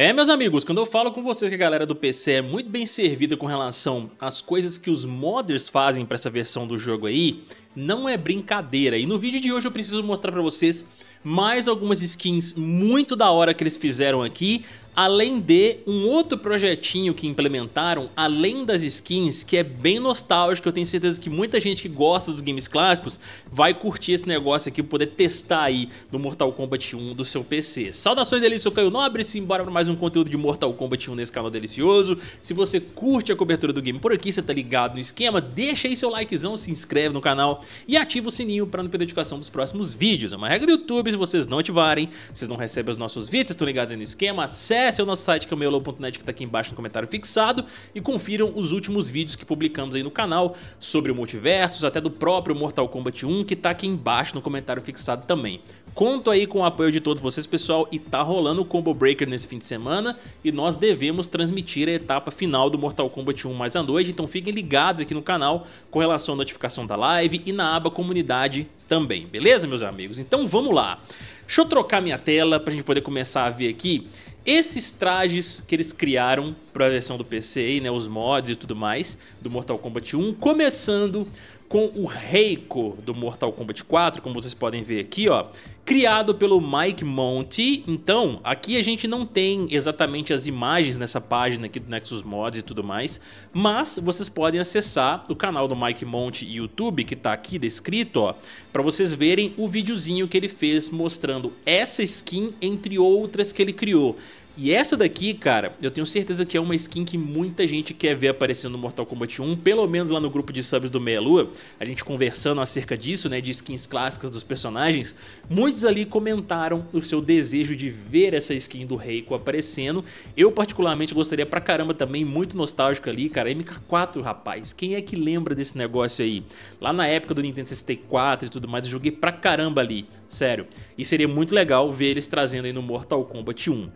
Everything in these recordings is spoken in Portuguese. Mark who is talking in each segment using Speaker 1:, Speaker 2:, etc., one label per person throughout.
Speaker 1: É, meus amigos, quando eu falo com vocês que a galera do PC é muito bem servida com relação às coisas que os modders fazem para essa versão do jogo aí, não é brincadeira. E no vídeo de hoje eu preciso mostrar para vocês mais algumas skins muito da hora que eles fizeram aqui, Além de um outro projetinho que implementaram, além das skins, que é bem nostálgico, eu tenho certeza que muita gente que gosta dos games clássicos vai curtir esse negócio aqui, poder testar aí no Mortal Kombat 1 do seu PC. Saudações delícias, eu Caio Nobre, embora para mais um conteúdo de Mortal Kombat 1 nesse canal delicioso. Se você curte a cobertura do game por aqui, você tá ligado no esquema, deixa aí seu likezão, se inscreve no canal e ativa o sininho para não perder a educação dos próximos vídeos. É uma regra do YouTube, se vocês não ativarem, vocês não recebem os nossos vídeos, estão ligados aí no esquema, acesse acessem o nosso site camelo.net que está aqui embaixo no comentário fixado e confiram os últimos vídeos que publicamos aí no canal sobre o multiversos, até do próprio Mortal Kombat 1 que está aqui embaixo no comentário fixado também. Conto aí com o apoio de todos vocês pessoal e tá rolando o Combo Breaker nesse fim de semana e nós devemos transmitir a etapa final do Mortal Kombat 1 mais à noite, então fiquem ligados aqui no canal com relação à notificação da live e na aba comunidade também, beleza meus amigos? Então vamos lá! Deixa eu trocar minha tela para a gente poder começar a ver aqui esses trajes que eles criaram para a versão do PC, né, os mods e tudo mais do Mortal Kombat 1, começando com o Reiko do Mortal Kombat 4, como vocês podem ver aqui, ó, criado pelo Mike Monty. Então, aqui a gente não tem exatamente as imagens nessa página aqui do Nexus Mods e tudo mais, mas vocês podem acessar o canal do Mike Monty YouTube, que tá aqui descrito, ó, para vocês verem o videozinho que ele fez mostrando essa skin entre outras que ele criou. E essa daqui, cara, eu tenho certeza que é uma skin que muita gente quer ver aparecendo no Mortal Kombat 1, pelo menos lá no grupo de subs do Meia Lua, a gente conversando acerca disso, né, de skins clássicas dos personagens, muitos ali comentaram o seu desejo de ver essa skin do Reiko aparecendo. Eu particularmente gostaria pra caramba também, muito nostálgico ali, cara, MK4, rapaz. Quem é que lembra desse negócio aí? Lá na época do Nintendo 64 e tudo mais, eu joguei pra caramba ali, sério. E seria muito legal ver eles trazendo aí no Mortal Kombat 1.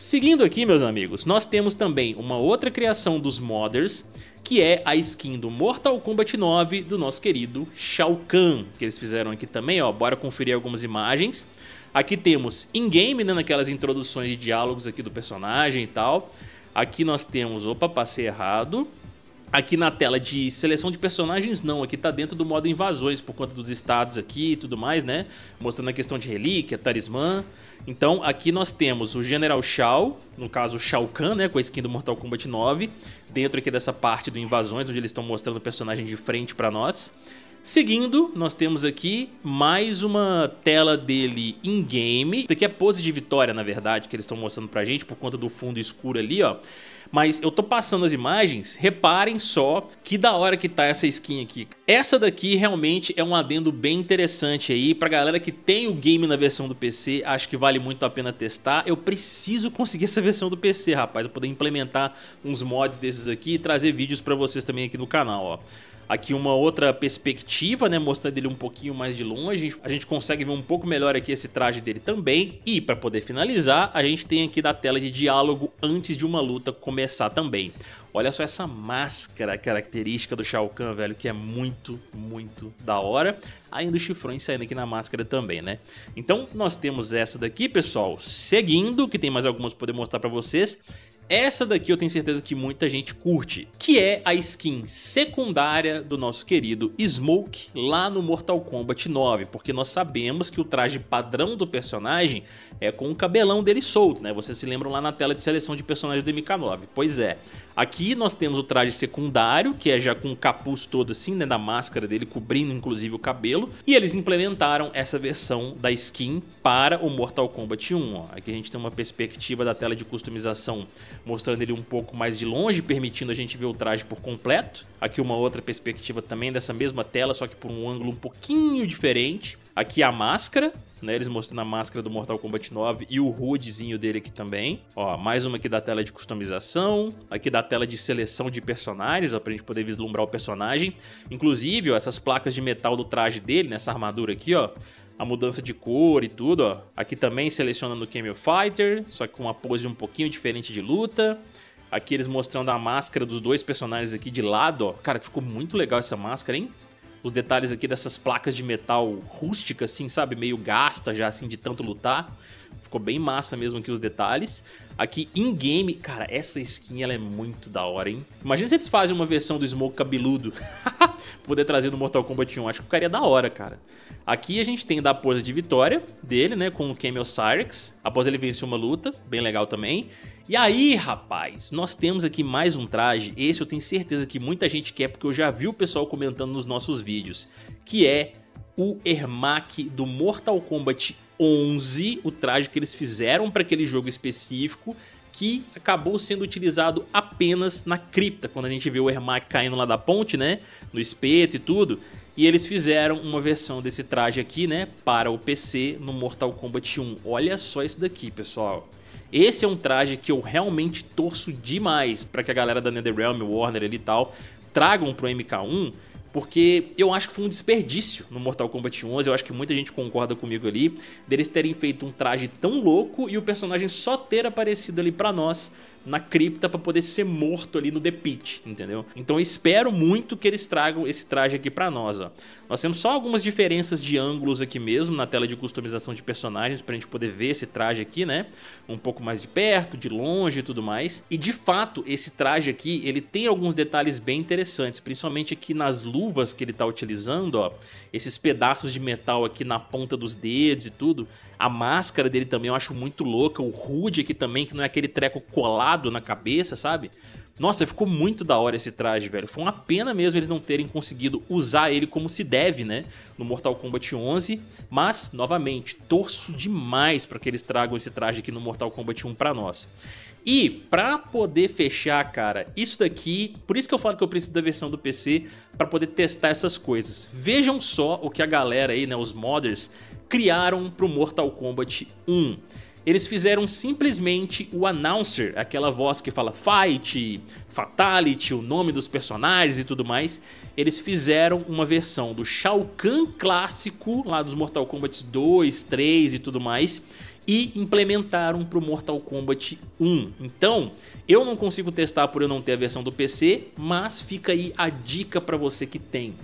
Speaker 1: Seguindo aqui, meus amigos, nós temos também uma outra criação dos modders, que é a skin do Mortal Kombat 9 do nosso querido Shao Kahn, que eles fizeram aqui também, ó, bora conferir algumas imagens. Aqui temos in-game, né, naquelas introduções de diálogos aqui do personagem e tal. Aqui nós temos, opa, passei errado aqui na tela de seleção de personagens não, aqui tá dentro do modo invasões por conta dos estados aqui e tudo mais, né? Mostrando a questão de relíquia, talismã. Então aqui nós temos o General Shao, no caso Shao Kahn, né, com a skin do Mortal Kombat 9, dentro aqui dessa parte do invasões, onde eles estão mostrando o personagem de frente para nós. Seguindo, nós temos aqui mais uma tela dele in-game. Isso aqui é pose de vitória, na verdade, que eles estão mostrando pra gente por conta do fundo escuro ali, ó. Mas eu tô passando as imagens, reparem só que da hora que tá essa skin aqui. Essa daqui realmente é um adendo bem interessante aí. Pra galera que tem o game na versão do PC, acho que vale muito a pena testar. Eu preciso conseguir essa versão do PC, rapaz. Eu poder implementar uns mods desses aqui e trazer vídeos pra vocês também aqui no canal, ó aqui uma outra perspectiva, né? Mostrando ele um pouquinho mais de longe. A gente consegue ver um pouco melhor aqui esse traje dele também. E para poder finalizar, a gente tem aqui da tela de diálogo antes de uma luta começar também. Olha só essa máscara característica do Shao Kahn, velho, que é muito, muito da hora. Ainda os chifrões saindo aqui na máscara também, né? Então, nós temos essa daqui, pessoal. Seguindo, que tem mais algumas para poder mostrar para vocês. Essa daqui eu tenho certeza que muita gente curte, que é a skin secundária do nosso querido Smoke lá no Mortal Kombat 9, porque nós sabemos que o traje padrão do personagem é com o cabelão dele solto, né? Vocês se lembram lá na tela de seleção de personagens do MK9. Pois é, Aqui nós temos o traje secundário, que é já com o capuz todo assim, né, da máscara dele, cobrindo inclusive o cabelo. E eles implementaram essa versão da skin para o Mortal Kombat 1. Ó. Aqui a gente tem uma perspectiva da tela de customização mostrando ele um pouco mais de longe, permitindo a gente ver o traje por completo. Aqui uma outra perspectiva também dessa mesma tela, só que por um ângulo um pouquinho diferente. Aqui a máscara, né, eles mostrando a máscara do Mortal Kombat 9 e o hoodzinho dele aqui também. Ó, mais uma aqui da tela de customização, aqui da tela de seleção de personagens, ó, pra gente poder vislumbrar o personagem. Inclusive, ó, essas placas de metal do traje dele, nessa armadura aqui, ó, a mudança de cor e tudo, ó. Aqui também selecionando o Camel Fighter, só que com uma pose um pouquinho diferente de luta. Aqui eles mostrando a máscara dos dois personagens aqui de lado, ó. Cara, ficou muito legal essa máscara, hein? os detalhes aqui dessas placas de metal rústica, assim, sabe? Meio gasta já, assim, de tanto lutar. Ficou bem massa mesmo aqui os detalhes. Aqui, in-game, cara, essa skin ela é muito da hora, hein? Imagina se eles fazem uma versão do Smoke cabeludo. Poder trazer no Mortal Kombat 1, acho que ficaria da hora, cara. Aqui a gente tem da pose de vitória dele, né, com o Camel Cyrix. Após ele vencer uma luta, bem legal também. E aí, rapaz, nós temos aqui mais um traje. Esse eu tenho certeza que muita gente quer, porque eu já vi o pessoal comentando nos nossos vídeos. Que é o Ermac do Mortal Kombat 11, o traje que eles fizeram para aquele jogo específico que acabou sendo utilizado apenas na cripta, quando a gente vê o Ermac caindo lá da ponte, né, no espeto e tudo. E eles fizeram uma versão desse traje aqui, né, para o PC no Mortal Kombat 1. Olha só isso daqui, pessoal. Esse é um traje que eu realmente torço demais para que a galera da NetherRealm, Warner e tal tragam pro MK1, porque eu acho que foi um desperdício no Mortal Kombat 11, eu acho que muita gente concorda comigo ali, deles terem feito um traje tão louco e o personagem só ter aparecido ali pra nós na cripta pra poder ser morto ali no The Pit, entendeu? Então eu espero muito que eles tragam esse traje aqui pra nós, ó. Nós temos só algumas diferenças de ângulos aqui mesmo na tela de customização de personagens pra gente poder ver esse traje aqui, né? Um pouco mais de perto, de longe e tudo mais. E de fato, esse traje aqui, ele tem alguns detalhes bem interessantes, principalmente aqui nas luzes luvas que ele tá utilizando, ó, esses pedaços de metal aqui na ponta dos dedos e tudo. A máscara dele também eu acho muito louca, o Rude aqui também, que não é aquele treco colado na cabeça, sabe? Nossa, ficou muito da hora esse traje, velho. Foi uma pena mesmo eles não terem conseguido usar ele como se deve, né? No Mortal Kombat 11. Mas, novamente, torço demais para que eles tragam esse traje aqui no Mortal Kombat 1 para nós. E para poder fechar, cara, isso daqui, por isso que eu falo que eu preciso da versão do PC para poder testar essas coisas. Vejam só o que a galera aí, né, os modders, criaram para o Mortal Kombat 1. Eles fizeram simplesmente o announcer, aquela voz que fala fight, fatality, o nome dos personagens e tudo mais. Eles fizeram uma versão do Shao Kahn clássico, lá dos Mortal Kombat 2, 3 e tudo mais, e implementaram para o Mortal Kombat 1. Então, eu não consigo testar por eu não ter a versão do PC, mas fica aí a dica para você que tem.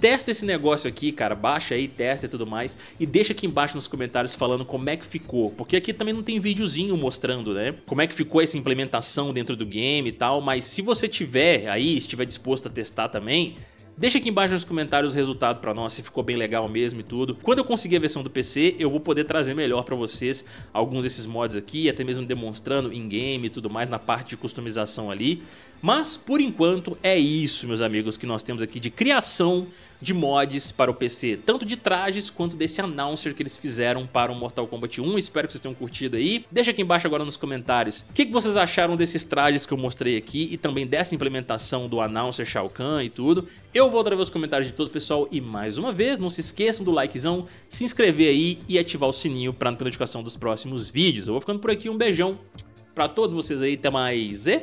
Speaker 1: Testa esse negócio aqui, cara, baixa aí, testa e tudo mais e deixa aqui embaixo nos comentários falando como é que ficou, porque aqui também não tem videozinho mostrando, né, como é que ficou essa implementação dentro do game e tal, mas se você tiver aí, estiver disposto a testar também, Deixa aqui embaixo nos comentários o resultado para nós, se ficou bem legal mesmo e tudo. Quando eu conseguir a versão do PC, eu vou poder trazer melhor para vocês alguns desses mods aqui, até mesmo demonstrando in-game e tudo mais na parte de customização ali. Mas por enquanto é isso, meus amigos, que nós temos aqui de criação de mods para o PC, tanto de trajes quanto desse announcer que eles fizeram para o Mortal Kombat 1. Espero que vocês tenham curtido aí. Deixa aqui embaixo agora nos comentários o que, que, vocês acharam desses trajes que eu mostrei aqui e também dessa implementação do announcer Shao Kahn e tudo. Eu vou trazer os comentários de todos, pessoal, e mais uma vez, não se esqueçam do likezão, se inscrever aí e ativar o sininho para não perder notificação dos próximos vídeos. Eu vou ficando por aqui, um beijão para todos vocês aí, até mais e...